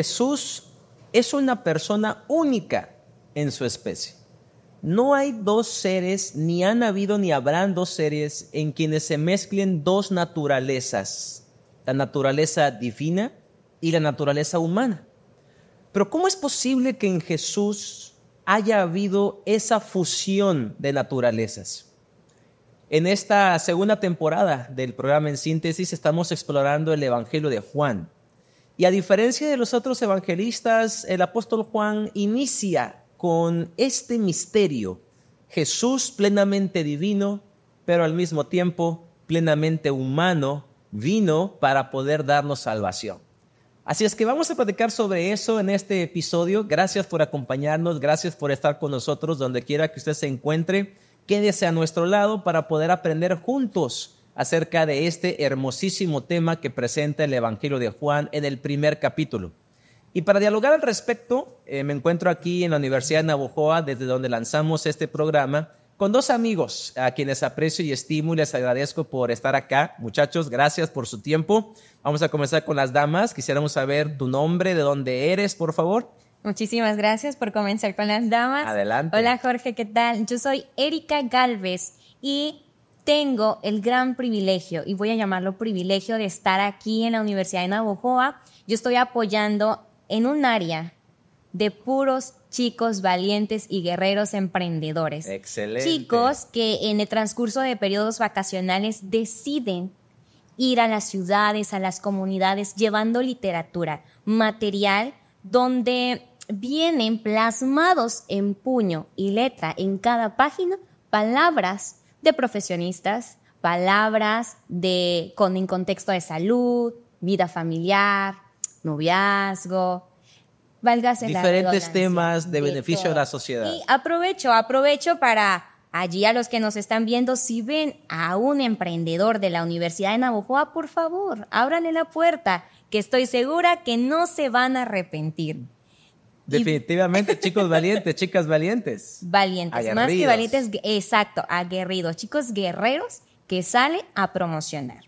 Jesús es una persona única en su especie. No hay dos seres, ni han habido ni habrán dos seres en quienes se mezclen dos naturalezas, la naturaleza divina y la naturaleza humana. Pero ¿cómo es posible que en Jesús haya habido esa fusión de naturalezas? En esta segunda temporada del programa En Síntesis estamos explorando el Evangelio de Juan. Y a diferencia de los otros evangelistas, el apóstol Juan inicia con este misterio. Jesús plenamente divino, pero al mismo tiempo plenamente humano, vino para poder darnos salvación. Así es que vamos a platicar sobre eso en este episodio. Gracias por acompañarnos, gracias por estar con nosotros donde quiera que usted se encuentre. Quédese a nuestro lado para poder aprender juntos acerca de este hermosísimo tema que presenta el Evangelio de Juan en el primer capítulo. Y para dialogar al respecto, eh, me encuentro aquí en la Universidad de Navojoa, desde donde lanzamos este programa, con dos amigos a quienes aprecio y estimo y les agradezco por estar acá. Muchachos, gracias por su tiempo. Vamos a comenzar con las damas. Quisiéramos saber tu nombre, de dónde eres, por favor. Muchísimas gracias por comenzar con las damas. Adelante. Hola Jorge, ¿qué tal? Yo soy Erika Galvez y tengo el gran privilegio, y voy a llamarlo privilegio, de estar aquí en la Universidad de Navojoa. Yo estoy apoyando en un área de puros chicos valientes y guerreros emprendedores. Excelente. Chicos que en el transcurso de periodos vacacionales deciden ir a las ciudades, a las comunidades, llevando literatura, material donde vienen plasmados en puño y letra en cada página palabras de profesionistas, palabras de, con en contexto de salud, vida familiar, noviazgo. Válgase Diferentes temas de, beneficio a la sociedad. Y aprovecho, aprovecho para allí a los que nos están viendo, si ven a un emprendedor de la Universidad de Navojoa, por favor, ábranle la puerta, que estoy segura que no se van a arrepentir. Definitivamente, chicos valientes, chicas valientes. Valientes, más que valientes, exacto, aguerridos, chicos guerreros que salen a promocionar.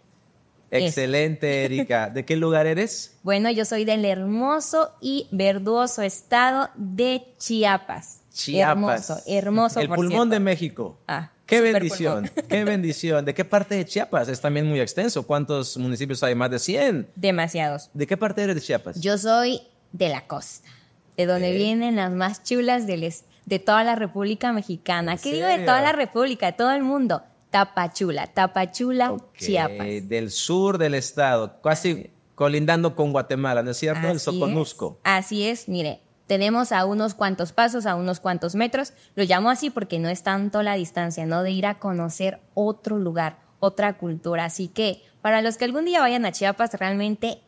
Excelente, Erika. ¿De qué lugar eres? Bueno, yo soy del hermoso y verduoso estado de Chiapas. Chiapas. Hermoso, hermoso. El pulmón de México. Ah, qué bendición, qué bendición. ¿De qué parte de Chiapas? Es también muy extenso. ¿Cuántos municipios hay? Más de 100. Demasiados. ¿De qué parte eres de Chiapas? Yo soy de la costa de donde vienen las más chulas del, de toda la República Mexicana. ¿Qué digo de toda la República, de todo el mundo? Tapachula, Tapachula, Chiapas. Del sur del estado, casi colindando con Guatemala, ¿no es cierto? Eso el Soconusco. Así es, mire, tenemos a unos cuantos pasos, a unos cuantos metros. Lo llamo así porque no es tanto la distancia, ¿no? De ir a conocer otro lugar, otra cultura. Así que para los que algún día vayan a Chiapas, realmente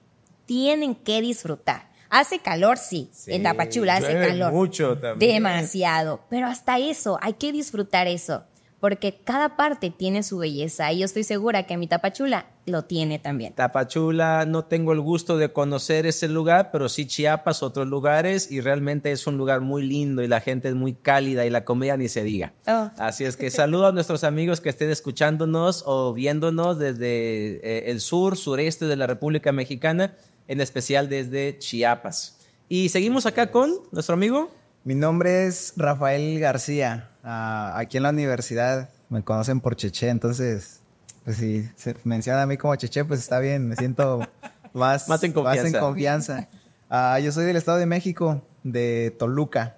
tienen que disfrutar. Hace calor, sí. en Tapachula hace calor. Mucho también. Demasiado. Pero hasta eso, hay que disfrutar eso. Porque cada parte tiene su belleza y yo estoy segura que mi Tapachula lo tiene también. Tapachula, no tengo el gusto de conocer ese lugar, pero sí Chiapas, otros lugares, y realmente es un lugar muy lindo y la gente es muy cálida y la comida ni se diga. Oh. Así es que saludo a nuestros amigos que estén escuchándonos o viéndonos desde eh, el sur, sureste de la República Mexicana en especial desde Chiapas. Y seguimos acá con nuestro amigo. Mi nombre es Rafael García. Ah, aquí en la universidad me conocen por Cheche, entonces, pues si se menciona a mí como Cheche, pues está bien, me siento más, más en confianza. Ah, yo soy del Estado de México, de Toluca,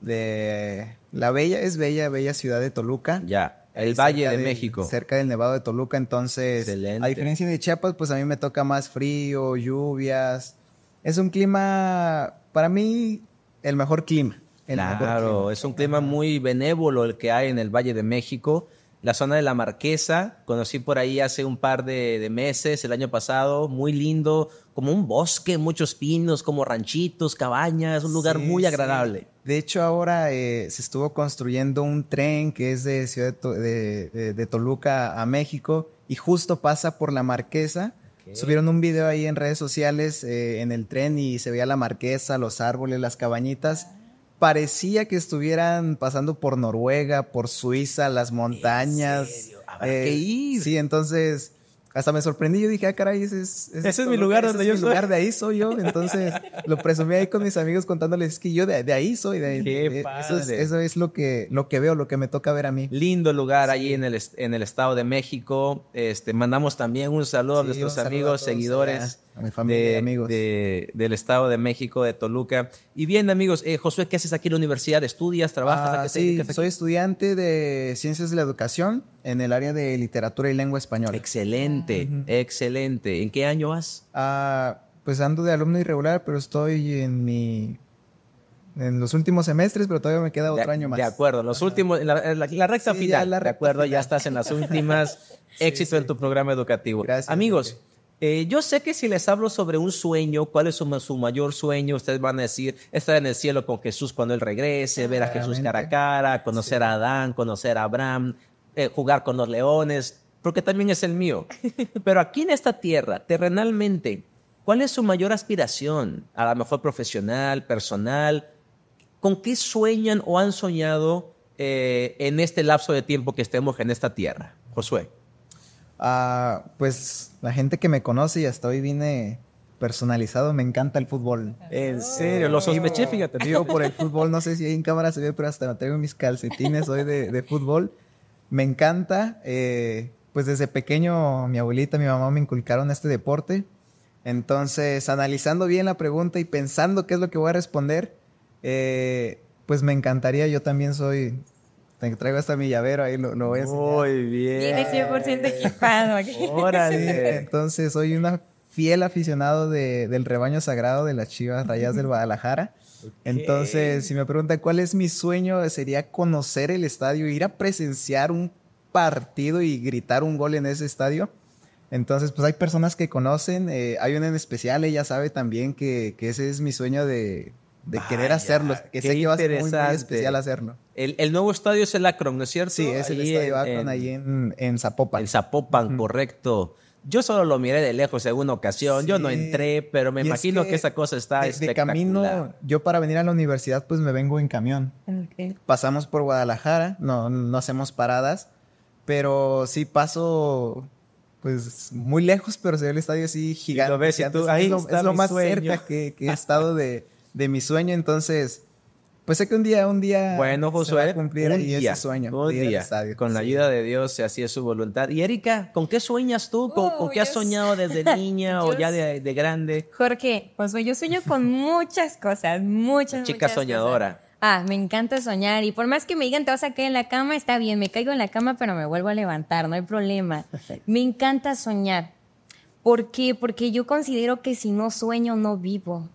de la bella, es bella, bella ciudad de Toluca. Ya. El Valle de, México. Cerca del Nevado de Toluca, entonces, Excelente. a diferencia de Chiapas, pues a mí me toca más frío, lluvias. Es un clima, para mí, el mejor clima. claro, es un clima muy benévolo el que hay en el Valle de México. La zona de la Marquesa, conocí por ahí hace un par de, meses, el año pasado, muy lindo, como un bosque, muchos pinos, como ranchitos, cabañas, un lugar muy agradable. De hecho, ahora eh, se estuvo construyendo un tren que es de, de, Toluca a México y justo pasa por la Marquesa. Subieron un video ahí en redes sociales eh, en el tren y se veía la Marquesa, los árboles, las cabañitas. Parecía que estuvieran pasando por Noruega, por Suiza, las montañas. Eh, sí, entonces hasta me sorprendí. Yo dije, ah, caray, ese es, mi lugar donde yo lugar, de ahí soy yo. Entonces lo presumí ahí con mis amigos contándoles que yo de, ahí soy. De, Qué eh, Eso, es, eso es, lo, que, lo que veo, lo que me toca ver a mí. Lindo lugar ahí en el, en el Estado de México. Este, mandamos también un saludo a nuestros amigos, seguidores a Mi familia amigos. del Estado de México, de Toluca. Y bien, amigos, eh, Josué, ¿qué haces aquí en la universidad? ¿Estudias, trabajas? Ah, sí, soy estudiante de Ciencias de la Educación en el área de Literatura y Lengua Española. Excelente, excelente. ¿En qué año vas? Ah, pues ando de alumno irregular, pero estoy en mi en los últimos semestres, pero todavía me queda otro año más. De acuerdo, los últimos, la, recta final. de acuerdo, ya estás en las últimas. Éxito en tu programa educativo. Gracias, Amigos. Eh, yo sé que si les hablo sobre un sueño, cuál es su, mayor sueño, ustedes van a decir estar en el cielo con Jesús cuando Él regrese, ver a Jesús cara a cara, conocer a Adán, conocer a Abraham, eh, jugar con los leones, porque también es el mío. Pero aquí en esta tierra, terrenalmente, ¿cuál es su mayor aspiración? A lo mejor profesional, personal. ¿Con qué sueñan o han soñado eh, en este lapso de tiempo que estemos en esta tierra? Josué pues la gente que me conoce y hasta hoy vine personalizado, me encanta el fútbol. En serio, lo sospeché, fíjate. Digo por el fútbol, no sé si ahí en cámara se ve, pero hasta me traigo mis calcetines hoy de, fútbol. Me encanta, eh, pues desde pequeño mi abuelita, mi mamá me inculcaron este deporte. Entonces, analizando bien la pregunta y pensando qué es lo que voy a responder, eh, pues me encantaría, yo también soy Traigo hasta mi llavero ahí, lo, no voy a enseñar. Muy bien. 100% equipado aquí. Órale. Entonces, soy un fiel aficionado del rebaño sagrado de las Chivas Rayas del Guadalajara. Entonces, si me preguntan cuál es mi sueño, sería conocer el estadio, ir a presenciar un partido y gritar un gol en ese estadio. Entonces, pues hay personas que conocen, eh, hay una en especial, ella sabe también que ese es mi sueño de de ah, querer hacerlo, que sé que va a ser muy, especial hacerlo. El, nuevo estadio es el Akron, ¿no es cierto? Sí, es el estadio Akron, ahí en, Zapopan. En Zapopan, correcto. Yo solo lo miré de lejos en una ocasión, yo no entré, pero me imagino que, esa cosa está espectacular. camino, yo para venir a la universidad pues me vengo en camión. Pasamos por Guadalajara, no, no hacemos paradas, pero sí paso pues muy lejos, pero se ve el estadio así gigante. ahí es, lo, más cerca que, que he estado de... de mi sueño, entonces, pues sé que un día, un día... Bueno, Josué, ese sueño. con la ayuda de Dios, si así es su voluntad. Y Erika, ¿con qué sueñas tú? ¿Con, qué has soñado desde niña o ya de, grande? Jorge, pues yo sueño con muchas cosas, muchas, cosas. Chica soñadora. Ah, me encanta soñar y por más que me digan te vas a caer en la cama, está bien, me caigo en la cama, pero me vuelvo a levantar, no hay problema. Me encanta soñar. ¿Por qué? Porque yo considero que si no sueño, no vivo.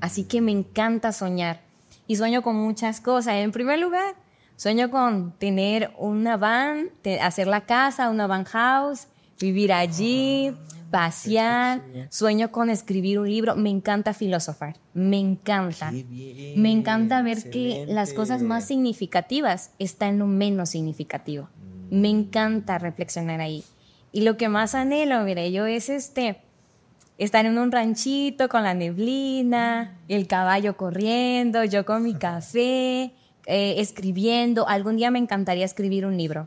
Así que me encanta soñar y sueño con muchas cosas. En primer lugar, sueño con tener una van, hacer la casa, una van house, vivir allí, ah, pasear. Sueño con escribir un libro. Me encanta filosofar, me encanta. me encanta ver que las cosas más significativas están en lo menos significativo. Me mm. encanta reflexionar ahí. Y lo que más anhelo, mire, yo es este Estar en un ranchito con la neblina, el caballo corriendo, yo con mi café, eh, escribiendo. Algún día me encantaría escribir un libro.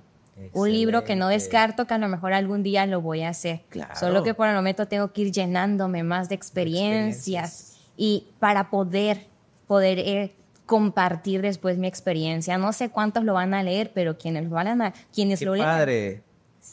Un libro que no descarto que a lo mejor algún día lo voy a hacer. Claro. Solo que por el momento tengo que ir llenándome más de experiencias, y para poder, poder eh, compartir después mi experiencia. No sé cuántos lo van a leer, pero quienes lo van a, quienes lo padre.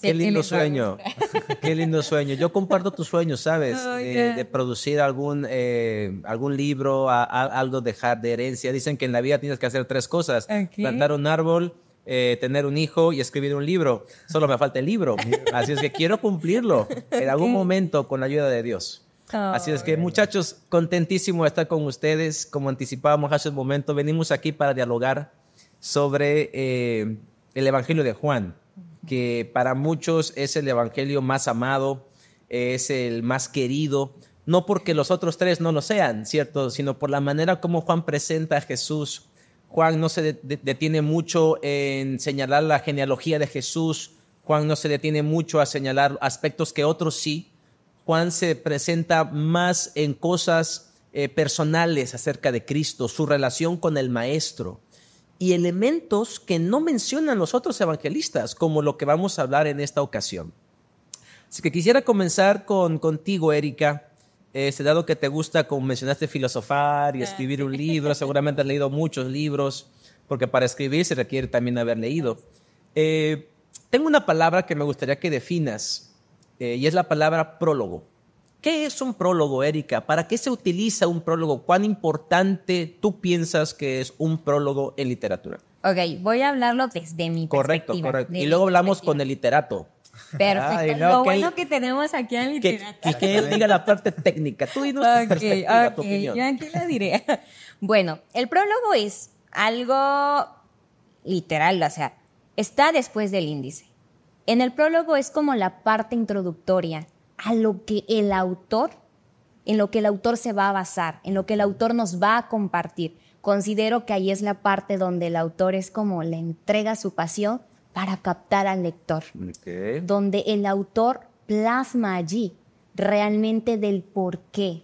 Qué lindo sueño, qué lindo sueño. Yo comparto tus sueños, ¿sabes? de, producir algún, eh, algún libro, algo dejar de herencia. Dicen que en la vida tienes que hacer tres cosas. Plantar un árbol, eh, tener un hijo y escribir un libro. Solo me falta el libro. Así es que quiero cumplirlo en algún momento con la ayuda de Dios. Así es que muchachos, contentísimo de estar con ustedes. Como anticipábamos hace un momento, venimos aquí para dialogar sobre eh, el Evangelio de Juan que para muchos es el Evangelio más amado, es el más querido, no porque los otros tres no lo sean, ¿cierto? Sino por la manera como Juan presenta a Jesús. Juan no se detiene mucho en señalar la genealogía de Jesús, Juan no se detiene mucho a señalar aspectos que otros sí. Juan se presenta más en cosas eh, personales acerca de Cristo, su relación con el Maestro y elementos que no mencionan los otros evangelistas, como lo que vamos a hablar en esta ocasión. Así que quisiera comenzar con, contigo, Erika. Este, dado que te gusta, como mencionaste, filosofar y ah, escribir un libro, seguramente has leído muchos libros, porque para escribir se requiere también haber leído. Eh, tengo una palabra que me gustaría que definas, eh, y es la palabra prólogo. ¿Qué es un prólogo, Erika? ¿Para qué se utiliza un prólogo? ¿Cuán importante tú piensas que es un prólogo en literatura? Ok, voy a hablarlo desde mi perspectiva. Correcto, correcto. Y luego hablamos con el literato. Perfecto. Lo bueno que tenemos aquí al literato. Y que él diga la parte técnica. Tú dinos tu perspectiva, tu opinión. Yo aquí la diré. Bueno, el prólogo es algo literal, o sea, está después del índice. En el prólogo es como la parte introductoria a lo que el autor, en lo que el autor se va a basar, en lo que el autor nos va a compartir. Considero que ahí es la parte donde el autor es como le entrega su pasión para captar al lector, donde el autor plasma allí realmente del por qué,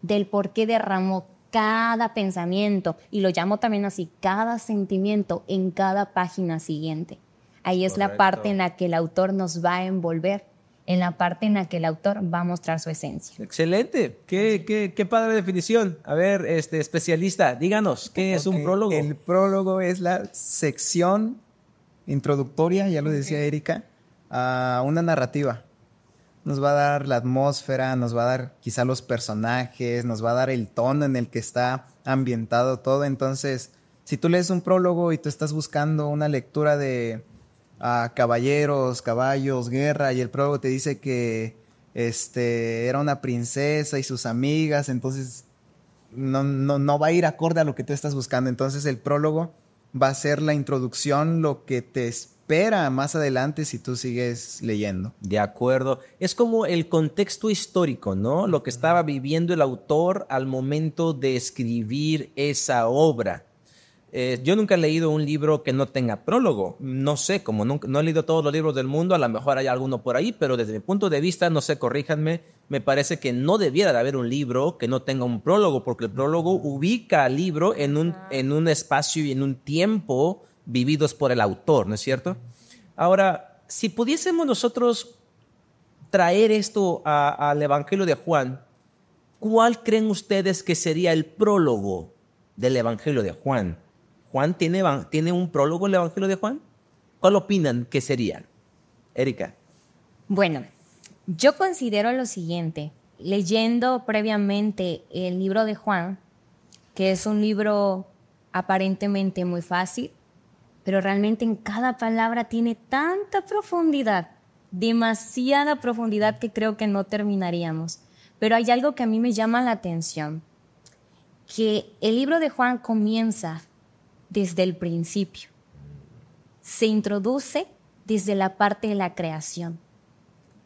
del por qué derramó cada pensamiento, y lo llamo también así, cada sentimiento en cada página siguiente. Ahí es la parte en la que el autor nos va a envolver en la parte en la que el autor va a mostrar su esencia. Excelente, qué, qué, padre definición. A ver, este especialista, díganos, ¿qué es un prólogo? El prólogo es la sección introductoria, ya lo decía Erika, a una narrativa. Nos va a dar la atmósfera, nos va a dar quizá los personajes, nos va a dar el tono en el que está ambientado todo. Entonces, si tú lees un prólogo y tú estás buscando una lectura de a caballeros, caballos, guerra, y el prólogo te dice que este, era una princesa y sus amigas, entonces no, va a ir acorde a lo que tú estás buscando. Entonces el prólogo va a ser la introducción, lo que te espera más adelante si tú sigues leyendo. De acuerdo. Es como el contexto histórico, ¿no? Lo que estaba viviendo el autor al momento de escribir esa obra. Eh, yo nunca he leído un libro que no tenga prólogo. No sé, como no, he leído todos los libros del mundo, a lo mejor hay alguno por ahí, pero desde mi punto de vista, no sé, corríjanme, me parece que no debiera de haber un libro que no tenga un prólogo, porque el prólogo ubica al libro en un, en un espacio y en un tiempo vividos por el autor, ¿no es cierto? Ahora, si pudiésemos nosotros traer esto al Evangelio de Juan, ¿cuál creen ustedes que sería el prólogo del Evangelio de Juan? Juan tiene, un prólogo en el Evangelio de Juan. ¿Cuál opinan que sería? Erika. Bueno, yo considero lo siguiente, leyendo previamente el libro de Juan, que es un libro aparentemente muy fácil, pero realmente en cada palabra tiene tanta profundidad, demasiada profundidad que creo que no terminaríamos. Pero hay algo que a mí me llama la atención, que el libro de Juan comienza desde el principio. Se introduce desde la parte de la creación.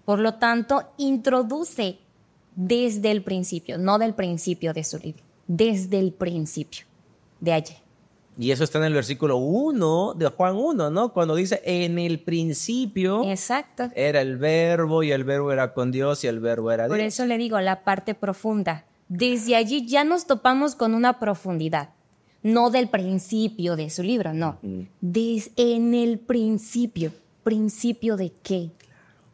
Por lo tanto, introduce desde el principio, no del principio de su libro, desde el principio de allí. Y eso está en el versículo 1 de Juan 1, ¿no? Cuando dice, en el principio era el verbo y el verbo era con Dios y el verbo era Dios. Por eso le digo la parte profunda. Desde allí ya nos topamos con una profundidad no del principio de su libro, no. en el principio. ¿Principio de qué?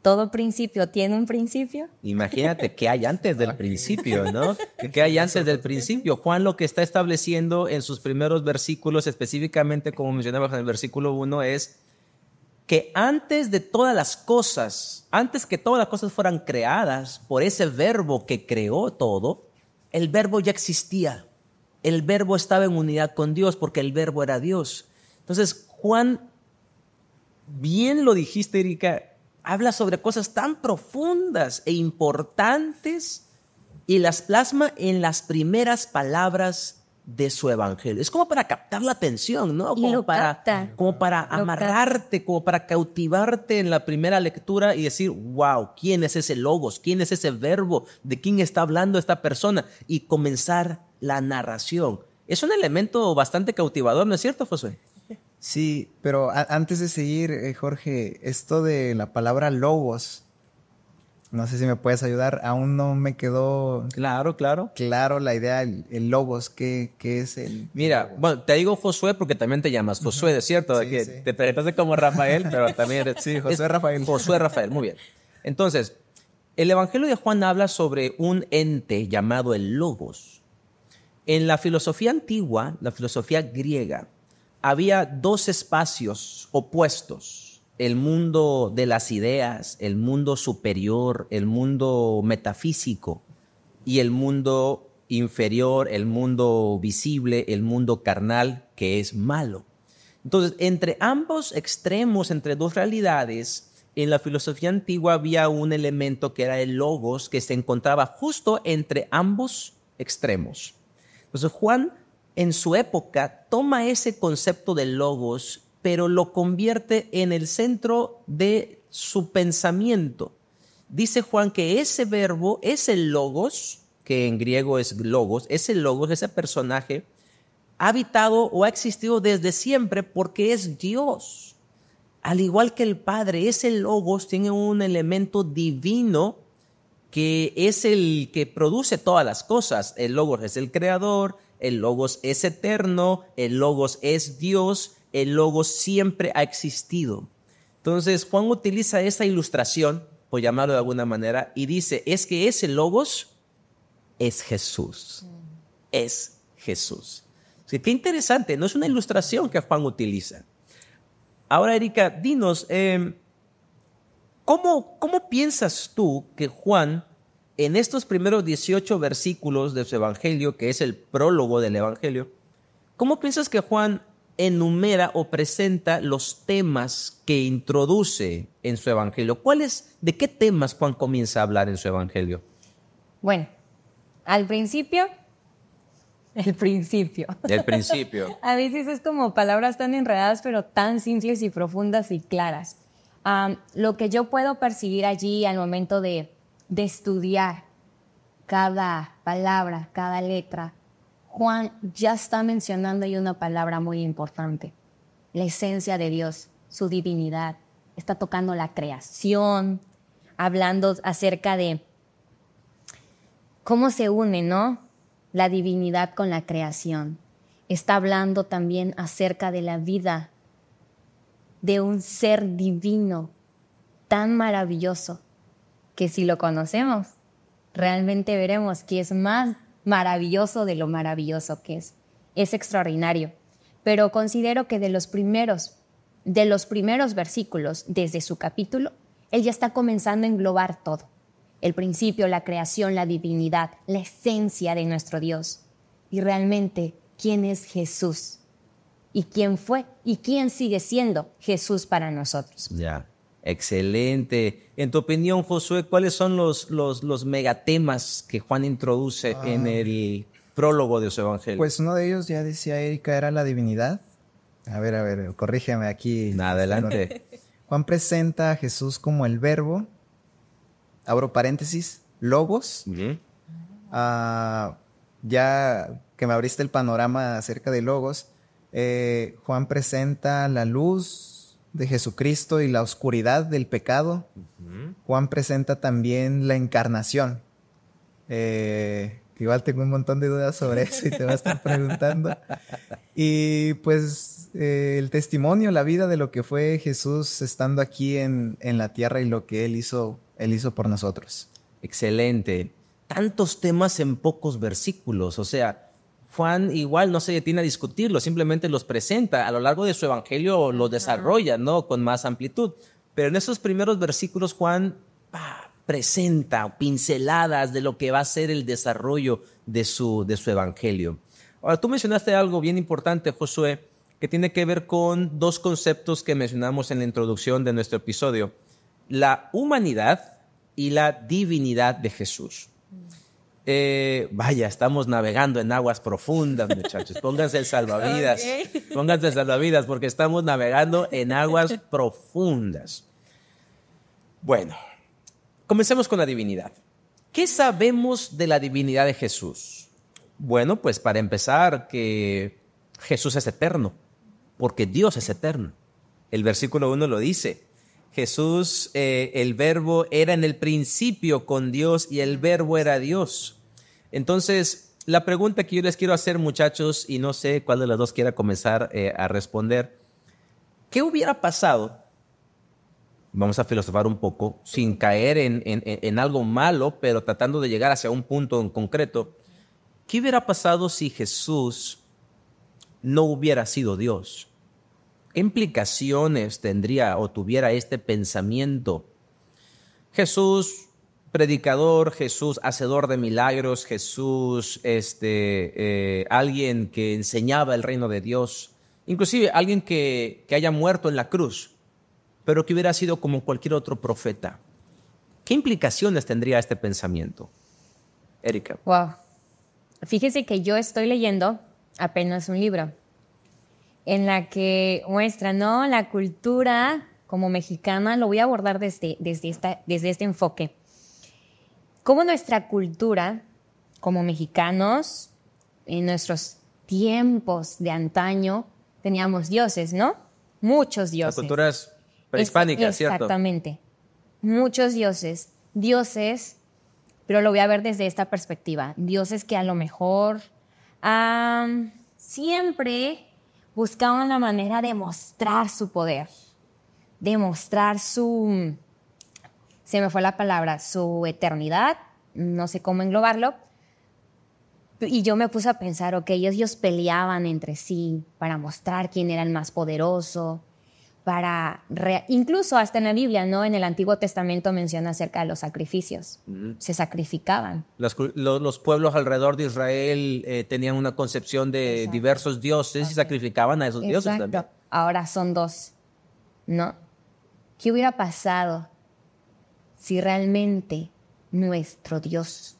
Todo principio tiene un principio. Imagínate qué hay antes del principio, ¿no? ¿Qué hay antes del principio? Juan lo que está estableciendo en sus primeros versículos, específicamente como mencionaba en el versículo 1, es que antes de todas las cosas, antes que todas las cosas fueran creadas por ese verbo que creó todo, el verbo ya existía el verbo estaba en unidad con Dios porque el verbo era Dios. Entonces, Juan, bien lo dijiste, Erika, habla sobre cosas tan profundas e importantes y las plasma en las primeras palabras de su evangelio. Es como para captar la atención, ¿no? Como para, como para amarrarte, como para cautivarte en la primera lectura y decir, wow, ¿quién es ese logos? ¿Quién es ese verbo? ¿De quién está hablando esta persona? Y comenzar la narración. Es un elemento bastante cautivador, ¿no es cierto, Josué? Sí, pero antes de seguir, eh, Jorge, esto de la palabra logos, no sé si me puedes ayudar, aún no me quedó... Claro, claro. Claro la idea, el, logos, ¿qué, es el... Mira, bueno, te digo Josué porque también te llamas Josué, ¿es cierto? que Te presentaste como Rafael, pero también Sí, Josué Rafael. Josué Rafael, muy bien. Entonces, el Evangelio de Juan habla sobre un ente llamado el logos. En la filosofía antigua, la filosofía griega, había dos espacios opuestos, el mundo de las ideas, el mundo superior, el mundo metafísico y el mundo inferior, el mundo visible, el mundo carnal, que es malo. Entonces, entre ambos extremos, entre dos realidades, en la filosofía antigua había un elemento que era el logos que se encontraba justo entre ambos extremos. Entonces Juan en su época toma ese concepto de logos, pero lo convierte en el centro de su pensamiento. Dice Juan que ese verbo, ese logos, que en griego es logos, ese logos, ese personaje, ha habitado o ha existido desde siempre porque es Dios. Al igual que el Padre, ese logos tiene un elemento divino que es el que produce todas las cosas. El logos es el creador, el logos es eterno, el logos es Dios, el logos siempre ha existido. Entonces Juan utiliza esta ilustración, por llamarlo de alguna manera, y dice, es que ese logos es Jesús, es Jesús. qué interesante, no es una ilustración que Juan utiliza. Ahora, Erika, dinos, em, ¿Cómo, piensas tú que Juan, en estos primeros 18 versículos de su Evangelio, que es el prólogo del Evangelio, ¿cómo piensas que Juan enumera o presenta los temas que introduce en su evangelio. ¿Cuáles, de qué temas Juan comienza a hablar en su evangelio? Bueno, al principio, el principio. El principio. a veces es como palabras tan enredadas, pero tan simples y profundas y claras lo que yo puedo percibir allí al momento de, estudiar cada palabra, cada letra, Juan ya está mencionando ahí una palabra muy importante, la esencia de Dios, su divinidad. Está tocando la creación, hablando acerca de cómo se une, ¿no? La divinidad con la creación. Está hablando también acerca de la vida de un ser divino tan maravilloso que si lo conocemos, realmente veremos que es más maravilloso de lo maravilloso que es. Es extraordinario. Pero considero que de los primeros, de los primeros versículos desde su capítulo, él ya está comenzando a englobar todo. El principio, la creación, la divinidad, la esencia de nuestro Dios. Y realmente, ¿quién es Jesús? y quién fue y quién sigue siendo Jesús para nosotros. Ya, excelente. En tu opinión, Josué, ¿cuáles son los, los, megatemas que Juan introduce ah. en el prólogo de su evangelio? Pues uno de ellos, ya decía Erika, era la divinidad. A ver, a ver, corrígeme aquí. Adelante. Juan presenta a Jesús como el verbo, abro paréntesis, logos. Ah, ya que me abriste el panorama acerca de logos, eh, Juan presenta la luz de Jesucristo y la oscuridad del pecado. Juan presenta también la encarnación. Eh, igual tengo un montón de dudas sobre eso y te va a estar preguntando. Y pues eh, el testimonio, la vida de lo que fue Jesús estando aquí en, en, la tierra y lo que él hizo, él hizo por nosotros. Excelente. Tantos temas en pocos versículos, o sea, Juan igual no se detiene a discutirlo, simplemente los presenta a lo largo de su evangelio, los desarrolla, ¿no? Con más amplitud. Pero en esos primeros versículos Juan presenta pinceladas de lo que va a ser el desarrollo de su, de su evangelio. Ahora, tú mencionaste algo bien importante, Josué, que tiene que ver con dos conceptos que mencionamos en la introducción de nuestro episodio, la humanidad y la divinidad de Jesús. Eh, vaya, estamos navegando en aguas profundas, muchachos. Pónganse el salvavidas. Pónganse el salvavidas porque estamos navegando en aguas profundas. Bueno, comencemos con la divinidad. ¿Qué sabemos de la divinidad de Jesús? Bueno, pues para empezar, que Jesús es eterno, porque Dios es eterno. El versículo 1 lo dice. Jesús, eh, el verbo era en el principio con Dios y el verbo era Dios. Entonces, la pregunta que yo les quiero hacer, muchachos, y no sé cuál de las dos quiera comenzar eh, a responder, ¿qué hubiera pasado? Vamos a filosofar un poco, sin caer en, en algo malo, pero tratando de llegar hacia un punto en concreto. ¿Qué hubiera pasado si Jesús no hubiera sido Dios? ¿Qué implicaciones tendría o tuviera este pensamiento? Jesús predicador, Jesús hacedor de milagros, Jesús este, eh, alguien que enseñaba el reino de Dios, inclusive alguien que, haya muerto en la cruz, pero que hubiera sido como cualquier otro profeta. ¿Qué implicaciones tendría este pensamiento? Erika. Wow. Fíjese que yo estoy leyendo apenas un libro en la que muestra, ¿no? La cultura como mexicana, lo voy a abordar desde, desde, esta, desde este enfoque cómo nuestra cultura como mexicanos, en nuestros tiempos de antaño, teníamos dioses, ¿no? Muchos dioses. Culturas prehispánicas, ¿cierto? Exactamente. Muchos dioses. Dioses, pero lo voy a ver desde esta perspectiva. Dioses que a lo mejor siempre buscaban la manera de mostrar su poder, de mostrar su, se me fue la palabra, su eternidad, no sé cómo englobarlo. Y yo me puse a pensar, ok, ellos, ellos peleaban entre sí para mostrar quién era el más poderoso, para incluso hasta en la Biblia, ¿no? En el Antiguo Testamento menciona acerca de los sacrificios. Se sacrificaban. Los, pueblos alrededor de Israel eh, tenían una concepción de diversos dioses y sacrificaban a esos dioses también. Ahora son dos, ¿no? ¿Qué hubiera pasado si realmente nuestro Dios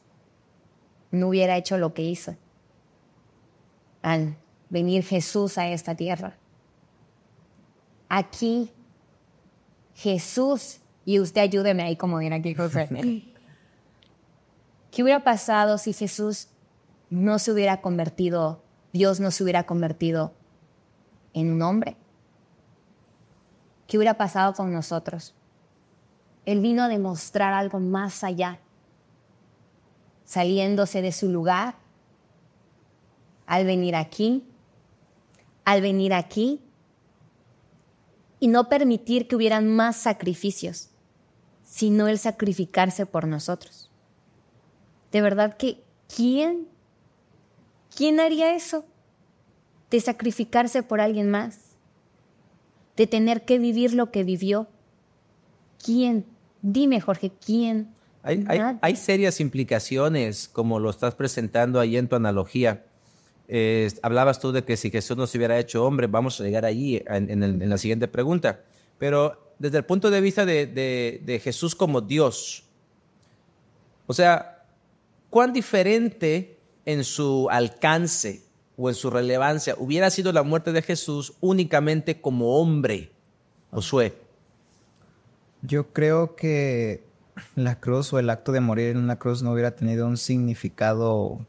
no hubiera hecho lo que hizo al venir Jesús a esta tierra. Aquí, Jesús, y usted ayúdeme ahí como viene aquí José. ¿Qué hubiera pasado si Jesús no se hubiera convertido, Dios no se hubiera convertido en un hombre? ¿Qué hubiera pasado con nosotros? Él vino a demostrar algo más allá, saliéndose de su lugar, al venir aquí, al venir aquí, y no permitir que hubieran más sacrificios, sino el sacrificarse por nosotros. De verdad que, ¿quién? ¿Quién haría eso? De sacrificarse por alguien más, de tener que vivir lo que vivió ¿Quién? Dime, Jorge, ¿quién? Hay, serias implicaciones, como lo estás presentando ahí en tu analogía. hablabas tú de que si Jesús no se hubiera hecho hombre, vamos a llegar allí en, la siguiente pregunta. Pero desde el punto de vista de, de Jesús como Dios, o sea, ¿cuán diferente en su alcance o en su relevancia hubiera sido la muerte de Jesús únicamente como hombre, Josué? Yo creo que la cruz o el acto de morir en una cruz no hubiera tenido un significado,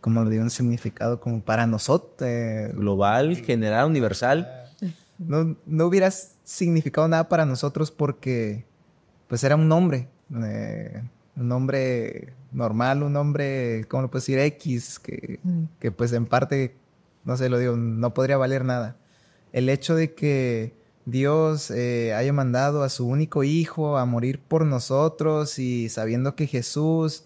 como lo digo, un significado como para nosotros. Eh, Global, general, universal. No, no, hubiera significado nada para nosotros porque pues era un hombre, eh, un hombre normal, un hombre, ¿cómo lo puedes decir? X, que, mm. que pues en parte, no sé, lo digo, no podría valer nada. El hecho de que Dios eh, haya mandado a su único Hijo a morir por nosotros y sabiendo que Jesús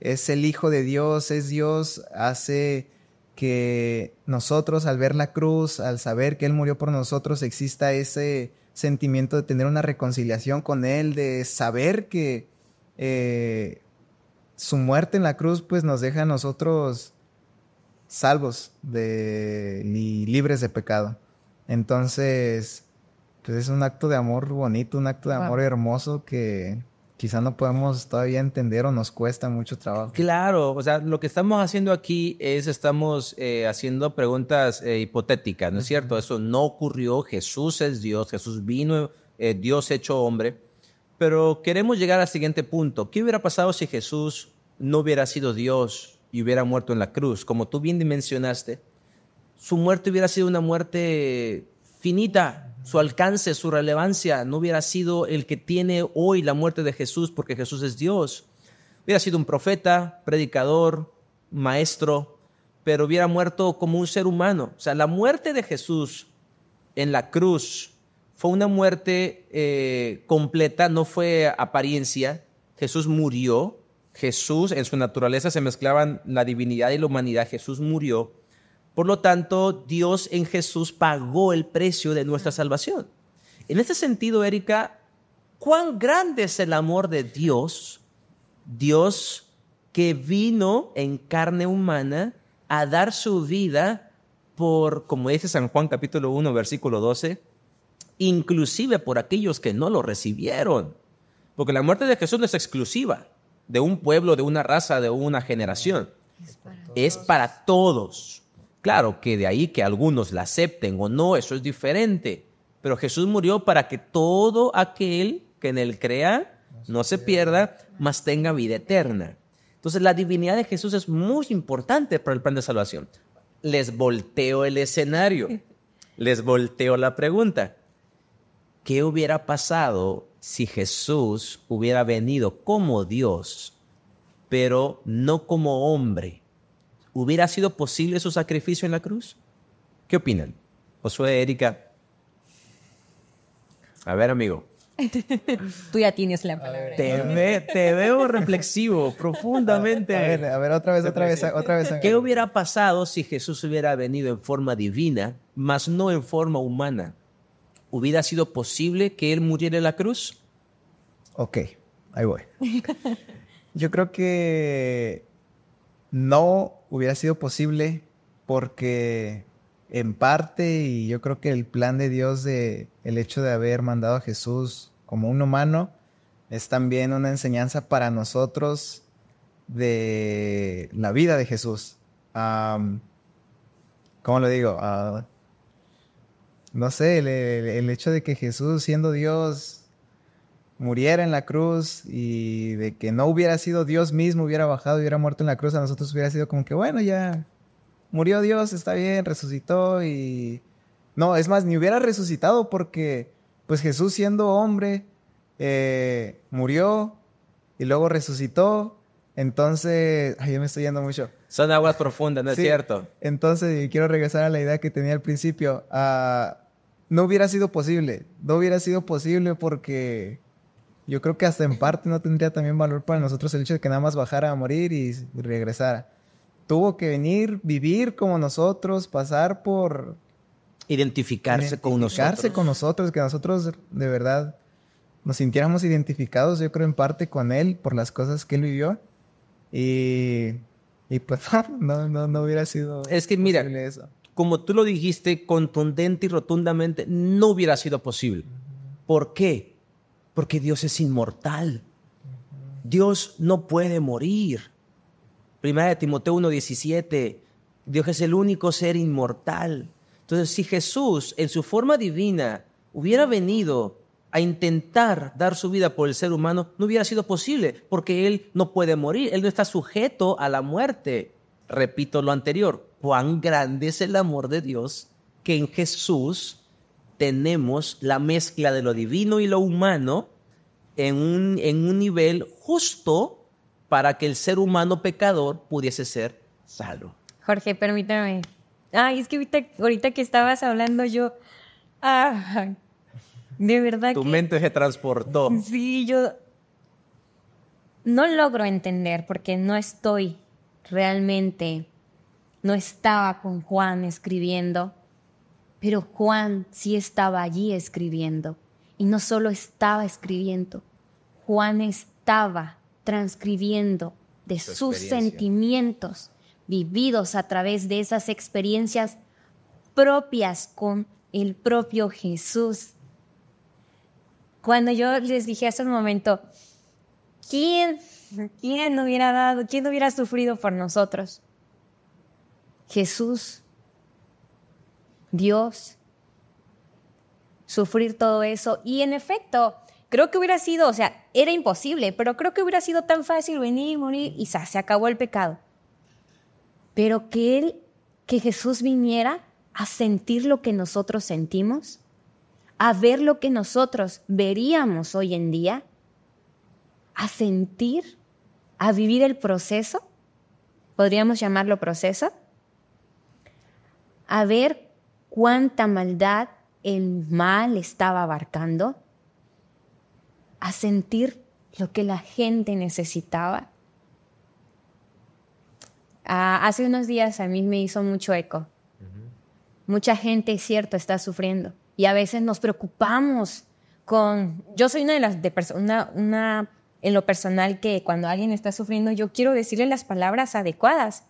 es el Hijo de Dios, es Dios, hace que nosotros al ver la cruz, al saber que Él murió por nosotros, exista ese sentimiento de tener una reconciliación con Él, de saber que eh, su muerte en la cruz pues nos deja a nosotros salvos y libres de pecado. Entonces, pues, es un acto de amor bonito, un acto de amor hermoso que quizás no podemos todavía entender o nos cuesta mucho trabajo. Claro, o sea, lo que estamos haciendo aquí es estamos eh, haciendo preguntas eh, hipotéticas, ¿no es cierto? Eso no ocurrió, Jesús es Dios, Jesús vino, eh, Dios hecho hombre, pero queremos llegar al siguiente punto. ¿Qué hubiera pasado si Jesús no hubiera sido Dios y hubiera muerto en la cruz? Como tú bien dimensionaste, su muerte hubiera sido una muerte finita, su alcance, su relevancia no hubiera sido el que tiene hoy la muerte de Jesús, porque Jesús es Dios. Hubiera sido un profeta, predicador, maestro, pero hubiera muerto como un ser humano. O sea, la muerte de Jesús en la cruz fue una muerte eh, completa, no fue apariencia. Jesús murió. Jesús, en su naturaleza se mezclaban la divinidad y la humanidad. Jesús murió por lo tanto, Dios en Jesús pagó el precio de nuestra salvación. En este sentido, Erika, cuán grande es el amor de Dios, Dios que vino en carne humana a dar su vida por, como dice San Juan capítulo 1, versículo 12, inclusive por aquellos que no lo recibieron. Porque la muerte de Jesús no es exclusiva de un pueblo, de una raza, de una generación. Es para todos. Claro que de ahí que algunos la acepten o no, eso es diferente. Pero Jesús murió para que todo aquel que en él crea no se pierda, mas tenga vida eterna. Entonces la divinidad de Jesús es muy importante para el plan de salvación. Les volteo el escenario, les volteo la pregunta. ¿Qué hubiera pasado si Jesús hubiera venido como Dios, pero no como hombre? ¿hubiera sido posible su sacrificio en la cruz? ¿Qué opinan? Josué, Erika. A ver, amigo. Tú ya tienes la palabra. Te, veo reflexivo, profundamente. A ver, a ver, otra vez, otra vez, otra vez. ¿Qué hubiera pasado si Jesús hubiera venido en forma divina, mas no en forma humana? ¿Hubiera sido posible que Él muriera en la cruz? Ok, ahí voy. Yo creo que no hubiera sido posible porque en parte, y yo creo que el plan de Dios de el hecho de haber mandado a Jesús como un humano, es también una enseñanza para nosotros de la vida de Jesús. ¿Cómo lo digo? Ah, no sé, el, hecho de que Jesús siendo Dios muriera en la cruz y de que no hubiera sido Dios mismo, hubiera bajado, y hubiera muerto en la cruz, a nosotros hubiera sido como que, bueno, ya murió Dios, está bien, resucitó y... No, es más, ni hubiera resucitado porque pues Jesús siendo hombre eh, murió y luego resucitó. Entonces, ay, yo me estoy yendo mucho. Son aguas profundas, ¿no es cierto? Entonces, quiero regresar a la idea que tenía al principio. Ah, no hubiera sido posible. No hubiera sido posible porque yo creo que hasta en parte no tendría también valor para nosotros el hecho de que nada más bajara a morir y regresara. Tuvo que venir, vivir como nosotros, pasar por... Identificarse, con nosotros. Identificarse con nosotros, que nosotros de verdad nos sintiéramos identificados, yo creo, en parte con él por las cosas que él vivió. Y, y pues no, no, hubiera sido... Es que mira, como tú lo dijiste contundente y rotundamente, no hubiera sido posible. ¿Por qué? Porque Dios es inmortal. Dios no puede morir. Primera de Timoteo 1:17, Dios es el único ser inmortal. Entonces, si Jesús en su forma divina hubiera venido a intentar dar su vida por el ser humano, no hubiera sido posible, porque Él no puede morir, Él no está sujeto a la muerte. Repito lo anterior, cuán grande es el amor de Dios que en Jesús tenemos la mezcla de lo divino y lo humano en un, nivel justo para que el ser humano pecador pudiese ser salvo. Jorge, permítame. Ay, es que ahorita, que estabas hablando yo, ah, de verdad que... Tu mente se transportó. Sí, yo no logro entender porque no estoy realmente, no estaba con Juan escribiendo pero Juan sí estaba allí escribiendo. Y no solo estaba escribiendo, Juan estaba transcribiendo de sus sentimientos vividos a través de esas experiencias propias con el propio Jesús. Cuando yo les dije hace un momento, ¿quién, quién hubiera dado, quién hubiera sufrido por nosotros? Jesús Dios, sufrir todo eso. Y en efecto, creo que hubiera sido, o sea, era imposible, pero creo que hubiera sido tan fácil venir, morir y se, se acabó el pecado. Pero que Él, que Jesús viniera a sentir lo que nosotros sentimos, a ver lo que nosotros veríamos hoy en día, a sentir, a vivir el proceso, podríamos llamarlo proceso, a ver cuánta maldad el mal estaba abarcando, a sentir lo que la gente necesitaba. Ah, hace unos días a mí me hizo mucho eco. Mucha gente, es cierto, está sufriendo y a veces nos preocupamos con... Yo soy una de las de una en lo personal que cuando alguien está sufriendo yo quiero decirle las palabras adecuadas,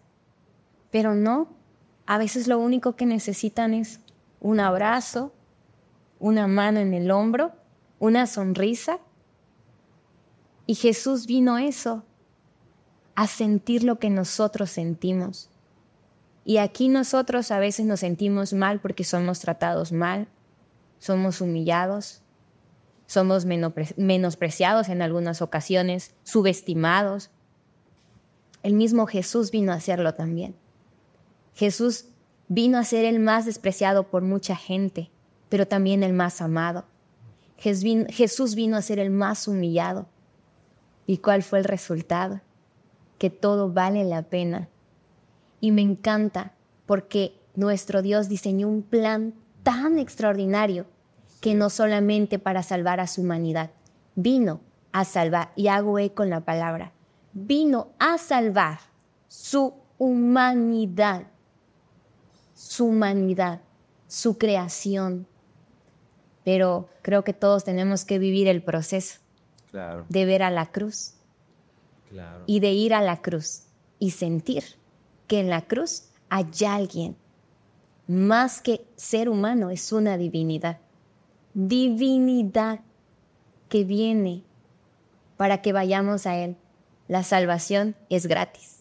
pero no, a veces lo único que necesitan es un abrazo, una mano en el hombro, una sonrisa. Y Jesús vino eso, a sentir lo que nosotros sentimos. Y aquí nosotros a veces nos sentimos mal porque somos tratados mal, somos humillados, somos menospreciados en algunas ocasiones, subestimados. El mismo Jesús vino a hacerlo también. Jesús vino a ser el más despreciado por mucha gente, pero también el más amado. Jesús vino a ser el más humillado. ¿Y cuál fue el resultado? Que todo vale la pena. Y me encanta porque nuestro Dios diseñó un plan tan extraordinario que no solamente para salvar a su humanidad, vino a salvar, y hago eco en la palabra, vino a salvar su humanidad su humanidad, su creación. Pero creo que todos tenemos que vivir el proceso de ver a la cruz y de ir a la cruz y sentir que en la cruz hay alguien más que ser humano, es una divinidad. Divinidad que viene para que vayamos a Él. La salvación es gratis.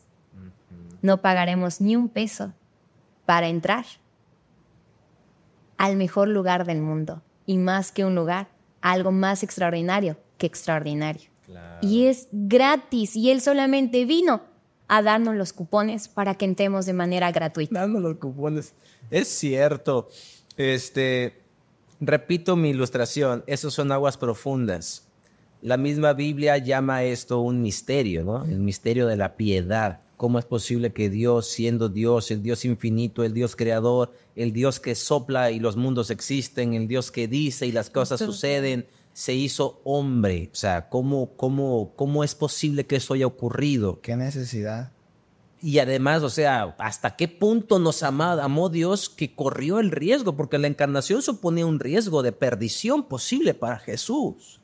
No pagaremos ni un peso para entrar al mejor lugar del mundo. Y más que un lugar, algo más extraordinario que extraordinario. Y es gratis. Y él solamente vino a darnos los cupones para que entremos de manera gratuita. Dándonos los cupones. Es cierto. Este, repito mi ilustración. Esos son aguas profundas. La misma Biblia llama esto un misterio, ¿no? El misterio de la piedad. ¿Cómo es posible que Dios, siendo Dios, el Dios infinito, el Dios creador, el Dios que sopla y los mundos existen, el Dios que dice y las cosas suceden, se hizo hombre? O sea, ¿cómo, cómo, cómo es posible que eso haya ocurrido? ¿Qué necesidad? Y además, o sea, ¿hasta qué punto nos amó Dios que corrió el riesgo? Porque la encarnación suponía un riesgo de perdición posible para Jesús.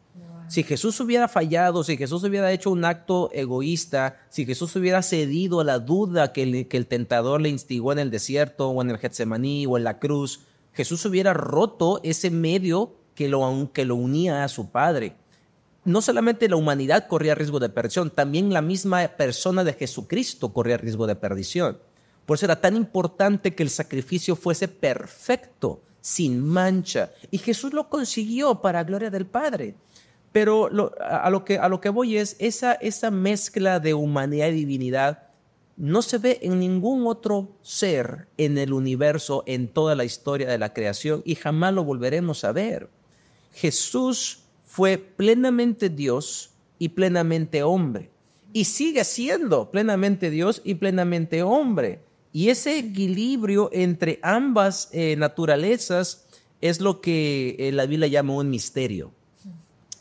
Si Jesús hubiera fallado, si Jesús hubiera hecho un acto egoísta, si Jesús hubiera cedido a la duda que, el tentador le instigó en el desierto o en el Getsemaní o en la cruz, Jesús hubiera roto ese medio que lo, lo unía a su Padre. No solamente la humanidad corría riesgo de perdición, también la misma persona de Jesucristo corría riesgo de perdición. Por eso era tan importante que el sacrificio fuese perfecto, sin mancha. Y Jesús lo consiguió para gloria del Padre. Pero a, lo que, a lo que voy es, esa, esa mezcla de humanidad y divinidad no se ve en ningún otro ser en el universo, en toda la historia de la creación, y jamás lo volveremos a ver. Jesús fue plenamente Dios y plenamente hombre, y sigue siendo plenamente Dios y plenamente hombre. Y ese equilibrio entre ambas eh, naturalezas es lo que eh, la Biblia llama un misterio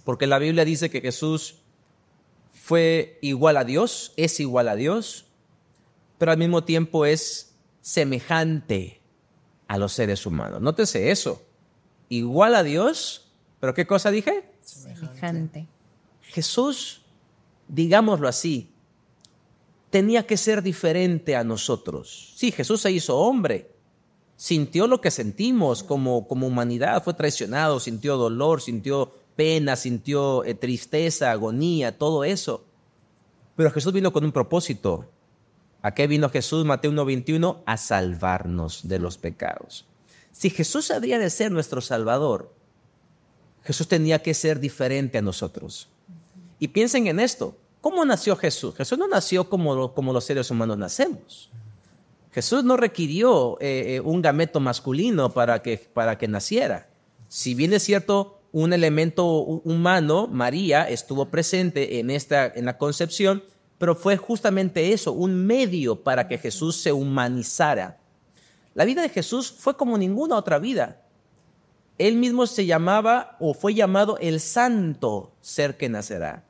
porque la Biblia dice que Jesús fue igual a Dios, es igual a Dios, pero al mismo tiempo es semejante a los seres humanos. Nótese eso. Igual a Dios, pero ¿qué cosa dije? Semejante. Jesús, digámoslo así, tenía que ser diferente a nosotros. Sí, Jesús se hizo hombre, sintió lo que sentimos como, como humanidad, fue traicionado, sintió dolor, sintió pena, sintió eh, tristeza, agonía, todo eso. Pero Jesús vino con un propósito. ¿A qué vino Jesús, Mateo 1.21? A salvarnos de los pecados. Si Jesús habría de ser nuestro Salvador, Jesús tenía que ser diferente a nosotros. Y piensen en esto. ¿Cómo nació Jesús? Jesús no nació como, como los seres humanos nacemos. Jesús no requirió eh, eh, un gameto masculino para que, para que naciera. Si bien es cierto, un elemento humano, María, estuvo presente en, esta, en la concepción, pero fue justamente eso, un medio para que Jesús se humanizara. La vida de Jesús fue como ninguna otra vida. Él mismo se llamaba o fue llamado el santo ser que nacerá.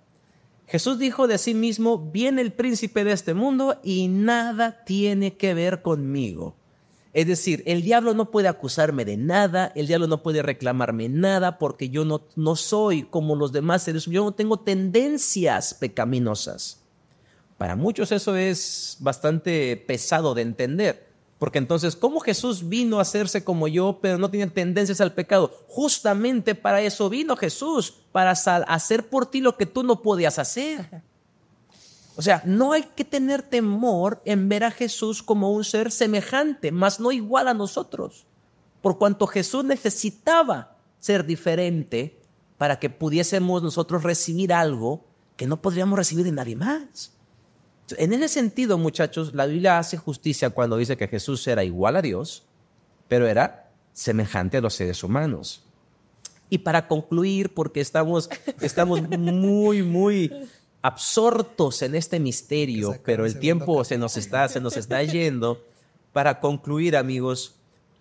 Jesús dijo de sí mismo, viene el príncipe de este mundo y nada tiene que ver conmigo. Es decir, el diablo no puede acusarme de nada, el diablo no puede reclamarme nada porque yo no, no soy como los demás seres, yo no tengo tendencias pecaminosas. Para muchos eso es bastante pesado de entender, porque entonces, ¿cómo Jesús vino a hacerse como yo, pero no tenía tendencias al pecado? Justamente para eso vino Jesús, para hacer por ti lo que tú no podías hacer. O sea, no hay que tener temor en ver a Jesús como un ser semejante, mas no igual a nosotros, por cuanto Jesús necesitaba ser diferente para que pudiésemos nosotros recibir algo que no podríamos recibir de nadie más. En ese sentido, muchachos, la Biblia hace justicia cuando dice que Jesús era igual a Dios, pero era semejante a los seres humanos. Y para concluir, porque estamos, estamos muy, muy absortos en este misterio, pero el tiempo se nos, está, se nos está yendo. Para concluir, amigos,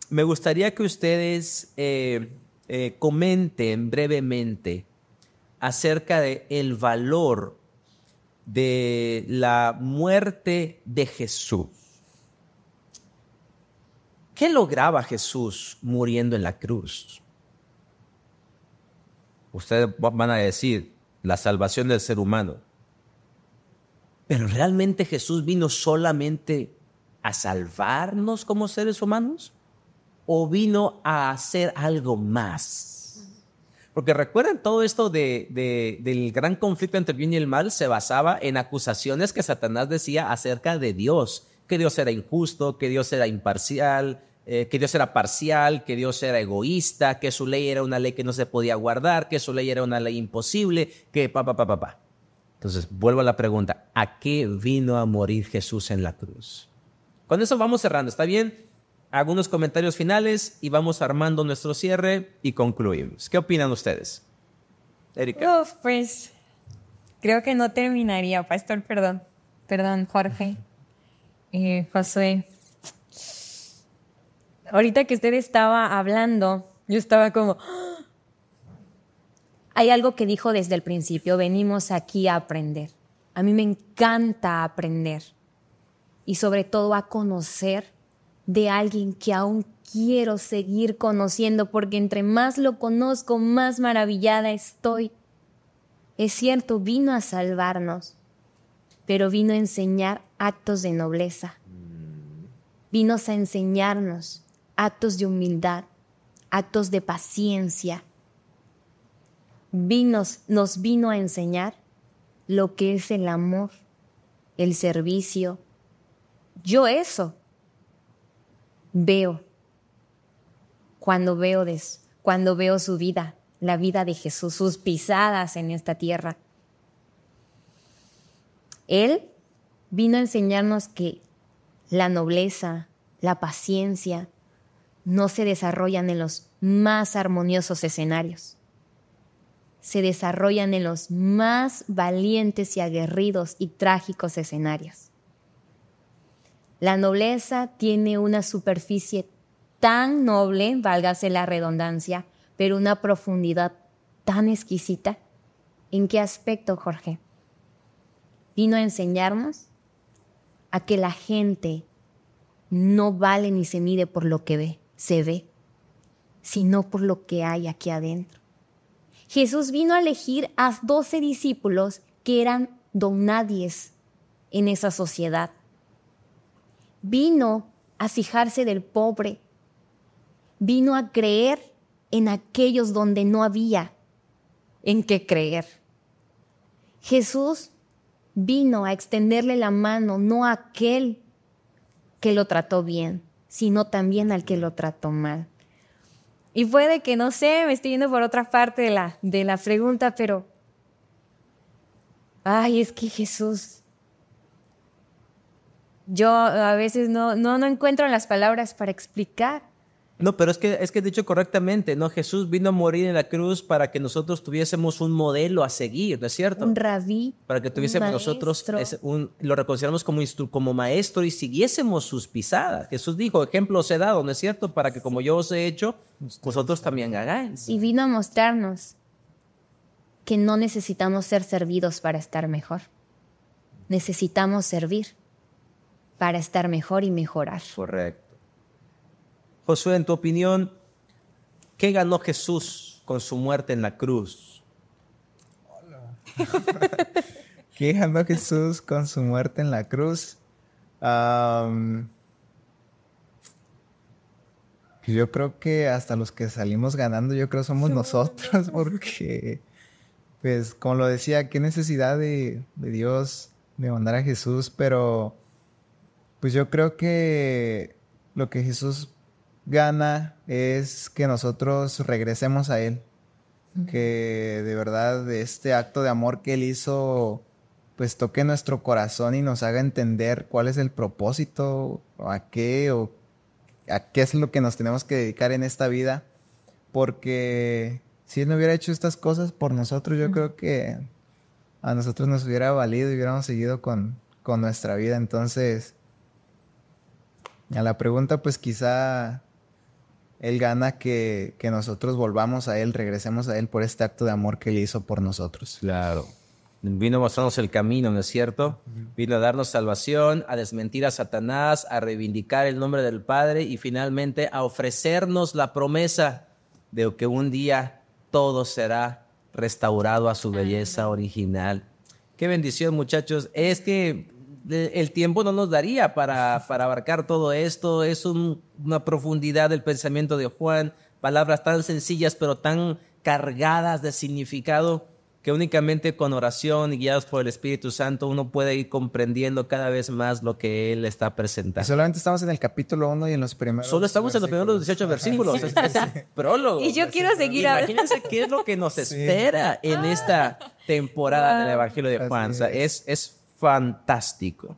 me gustaría que ustedes eh, eh, comenten brevemente acerca de el valor de la muerte de Jesús. ¿Qué lograba Jesús muriendo en la cruz? Ustedes van a decir la salvación del ser humano pero realmente Jesús vino solamente a salvarnos como seres humanos o vino a hacer algo más. Porque recuerden, todo esto de, del gran conflicto entre bien y el mal se basaba en acusaciones que Satanás decía acerca de Dios, que Dios era injusto, que Dios era imparcial, eh, que Dios era parcial, que Dios era egoísta, que su ley era una ley que no se podía guardar, que su ley era una ley imposible, que pa, pa, pa, pa, pa. Entonces, vuelvo a la pregunta, ¿a qué vino a morir Jesús en la cruz? Con eso vamos cerrando, ¿está bien? Algunos comentarios finales y vamos armando nuestro cierre y concluimos. ¿Qué opinan ustedes? Erika. pues creo que no terminaría, pastor, perdón. Perdón, Jorge. Eh, Josué. Ahorita que usted estaba hablando, yo estaba como hay algo que dijo desde el principio, venimos aquí a aprender. A mí me encanta aprender y sobre todo a conocer de alguien que aún quiero seguir conociendo porque entre más lo conozco, más maravillada estoy. Es cierto, vino a salvarnos, pero vino a enseñar actos de nobleza. Vino a enseñarnos actos de humildad, actos de paciencia, nos vino a enseñar lo que es el amor, el servicio. Yo eso veo cuando veo, cuando veo su vida, la vida de Jesús, sus pisadas en esta tierra. Él vino a enseñarnos que la nobleza, la paciencia, no se desarrollan en los más armoniosos escenarios se desarrollan en los más valientes y aguerridos y trágicos escenarios. La nobleza tiene una superficie tan noble, válgase la redundancia, pero una profundidad tan exquisita. ¿En qué aspecto, Jorge? Vino a enseñarnos a que la gente no vale ni se mide por lo que ve, se ve, sino por lo que hay aquí adentro. Jesús vino a elegir a doce discípulos que eran donadies en esa sociedad. Vino a fijarse del pobre. Vino a creer en aquellos donde no había en qué creer. Jesús vino a extenderle la mano no a aquel que lo trató bien, sino también al que lo trató mal. Y puede que, no sé, me estoy yendo por otra parte de la, de la pregunta, pero... Ay, es que Jesús... Yo a veces no, no, no encuentro las palabras para explicar no, pero es que es que dicho correctamente, ¿no? Jesús vino a morir en la cruz para que nosotros tuviésemos un modelo a seguir, ¿no es cierto? Un rabí. Para que tuviésemos nosotros, lo reconociéramos como, como maestro y siguiésemos sus pisadas. Jesús dijo, ejemplo os he dado, ¿no es cierto? Para que como yo os he hecho, vosotros también hagáis. Y vino a mostrarnos que no necesitamos ser servidos para estar mejor. Necesitamos servir para estar mejor y mejorar. Correcto. Josué, en tu opinión, ¿qué ganó Jesús con su muerte en la cruz? Hola. ¿Qué ganó Jesús con su muerte en la cruz? yo creo que hasta los que salimos ganando, yo creo somos nosotros, porque, pues, como lo decía, qué necesidad de, de Dios de mandar a Jesús, pero, pues yo creo que lo que Jesús gana es que nosotros regresemos a Él. Que de verdad este acto de amor que Él hizo, pues toque nuestro corazón y nos haga entender cuál es el propósito, o a qué, o a qué es lo que nos tenemos que dedicar en esta vida. Porque si Él no hubiera hecho estas cosas por nosotros, yo creo que a nosotros nos hubiera valido y hubiéramos seguido con, con nuestra vida. Entonces, a la pregunta, pues quizá él gana que, nosotros volvamos a Él, regresemos a Él por este acto de amor que Él hizo por nosotros. Claro. Vino a mostrarnos el camino, ¿no es cierto? Vino a darnos salvación, a desmentir a Satanás, a reivindicar el nombre del Padre y finalmente a ofrecernos la promesa de que un día todo será restaurado a su belleza original. Qué bendición, muchachos. Es que el tiempo no nos daría para, para abarcar todo esto. Es una profundidad del pensamiento de Juan, palabras tan sencillas pero tan cargadas de significado que únicamente con oración y guiados por el Espíritu Santo uno puede ir comprendiendo cada vez más lo que Él está presentando. solamente estamos en el capítulo 1 y en los primeros. Solo estamos en los primeros 18 versículos. es prólogo. Y yo pues, quiero seguir hablando. Imagínense qué es lo que nos espera en esta temporada del ah. Evangelio de Juan. Es, es fantástico.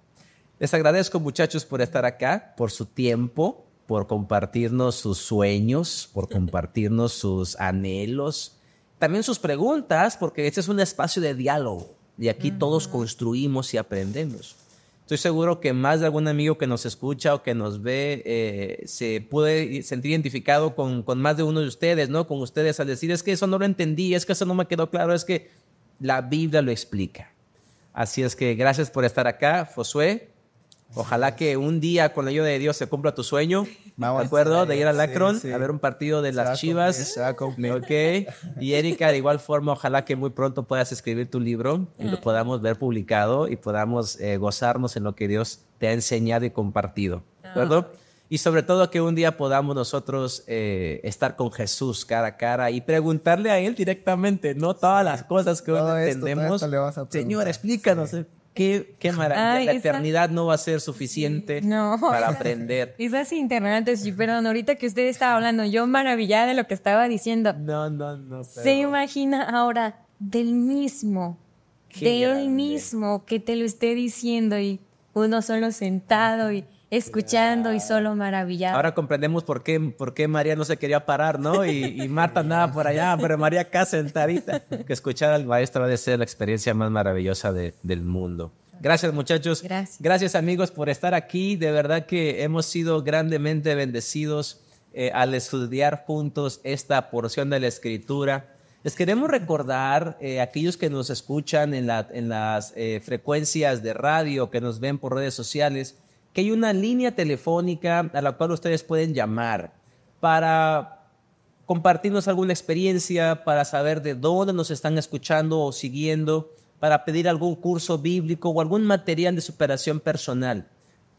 Les agradezco muchachos por estar acá, por su tiempo, por compartirnos sus sueños, por compartirnos sus anhelos, también sus preguntas, porque este es un espacio de diálogo y aquí todos construimos y aprendemos. Estoy seguro que más de algún amigo que nos escucha o que nos ve eh, se puede sentir identificado con, con, más de uno de ustedes, ¿no? Con ustedes al decir, es que eso no lo entendí, es que eso no me quedó claro, es que la Biblia lo explica. Así es que gracias por estar acá, Josué. Ojalá que un día con la ayuda de Dios se cumpla tu sueño. Vamos, ¿De acuerdo? De ir a Lacron a ver un partido de las Chivas. ¿ok? Y Erika, de igual forma, ojalá que muy pronto puedas escribir tu libro y lo ah. podamos ver publicado y podamos eh, gozarnos en lo que Dios te ha enseñado y compartido. ¿De acuerdo? Ah. Y sobre todo que un día podamos nosotros eh, estar con Jesús cara a cara y preguntarle a Él directamente, no todas las cosas que hoy entendemos. Esto, Señor, explícanos. Qué, qué, maravilla. la eternidad no va a ser suficiente para aprender. Es interesante sí perdón, ahorita que usted estaba hablando, yo maravillada de lo que estaba diciendo. No, no, no. Se imagina ahora del mismo, de él mismo que te lo esté diciendo y uno solo sentado y escuchando y solo maravillado. Ahora comprendemos por qué, por qué María no se quería parar, ¿no? Y, Marta andaba por allá, pero María acá sentadita. Que escuchar al maestro ha de ser la experiencia más maravillosa del mundo. Gracias muchachos. Gracias. Gracias amigos por estar aquí. De verdad que hemos sido grandemente bendecidos eh, al estudiar juntos esta porción de la escritura. Les queremos recordar, eh, aquellos que nos escuchan en, las eh, frecuencias de radio, que nos ven por redes sociales, que hay una línea telefónica a la cual ustedes pueden llamar para compartirnos alguna experiencia, para saber de dónde nos están escuchando o siguiendo, para pedir algún curso bíblico o algún material de superación personal.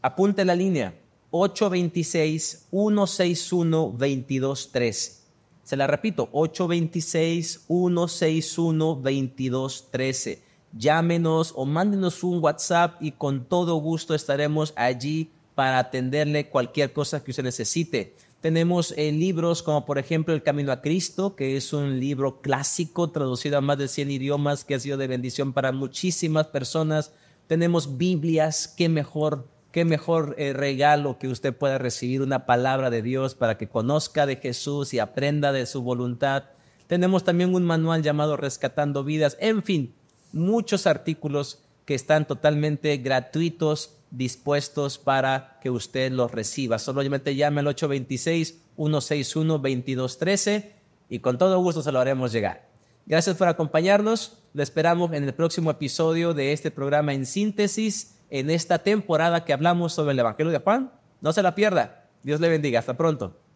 Apunte la línea 826-161-2213. Se la repito, 826-161-2213 llámenos o mándenos un WhatsApp y con todo gusto estaremos allí para atenderle cualquier cosa que usted necesite. Tenemos eh, libros como por ejemplo El Camino a Cristo, que es un libro clásico traducido a más de 100 idiomas que ha sido de bendición para muchísimas personas. Tenemos Biblias, qué mejor, qué mejor eh, regalo que usted pueda recibir una palabra de Dios para que conozca de Jesús y aprenda de su voluntad. Tenemos también un manual llamado Rescatando Vidas. En fin, muchos artículos que están totalmente gratuitos, dispuestos para que usted los reciba. Solamente llame al 826-161-2213 y con todo gusto se lo haremos llegar. Gracias por acompañarnos. Lo esperamos en el próximo episodio de este programa en síntesis, en esta temporada que hablamos sobre el Evangelio de Juan. No se la pierda. Dios le bendiga. Hasta pronto.